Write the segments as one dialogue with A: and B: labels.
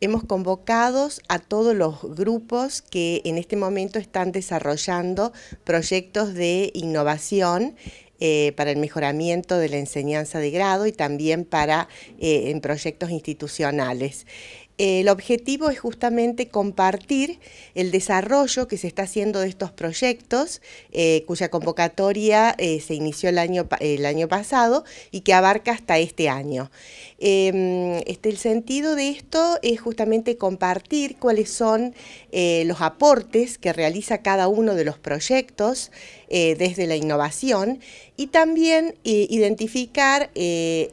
A: hemos convocado a todos los grupos que en este momento están desarrollando proyectos de innovación eh, para el mejoramiento de la enseñanza de grado y también para eh, en proyectos institucionales el objetivo es justamente compartir el desarrollo que se está haciendo de estos proyectos, eh, cuya convocatoria eh, se inició el año, el año pasado y que abarca hasta este año. Em, este, el sentido de esto es justamente compartir cuáles son eh, los aportes que realiza cada uno de los proyectos desde la innovación y también identificar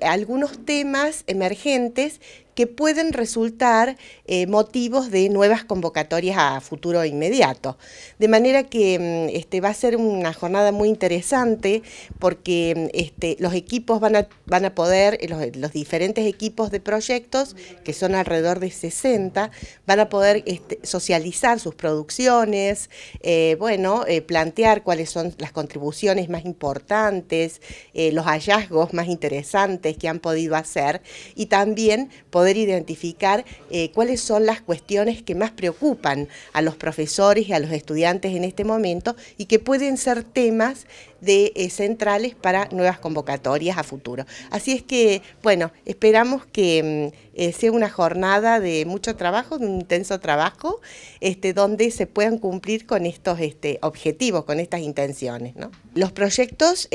A: algunos temas emergentes que pueden resultar eh, motivos de nuevas convocatorias a futuro inmediato. De manera que mm, este, va a ser una jornada muy interesante porque mm, este, los equipos van a, van a poder, eh, los, diferentes equipos de proyectos, que son alrededor de 60, van a poder este, socializar sus producciones, eh, bueno, plantear cuáles son las contribuciones más importantes, los hallazgos más interesantes que han podido hacer y también identificar eh, cuáles son las cuestiones que más preocupan a los profesores y a los estudiantes en este momento y que pueden ser temas de eh, centrales para nuevas convocatorias a futuro. Así es que, bueno, esperamos que mm, eh, sea una jornada de mucho trabajo, de un intenso trabajo, este, donde se puedan cumplir con estos este, objetivos, con estas intenciones. Los proyectos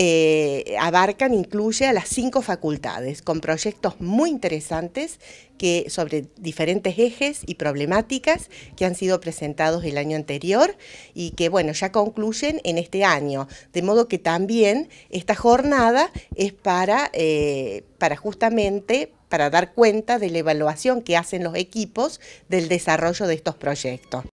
A: abarcan, incluye a las cinco facultades, con proyectos muy interesantes que, sobre diferentes ejes y problemáticas que han sido presentados el año anterior y que, bueno, ya concluyen en este año. De modo que también esta jornada es para, eh, para justamente para dar cuenta de la evaluación que hacen los equipos del desarrollo de estos proyectos.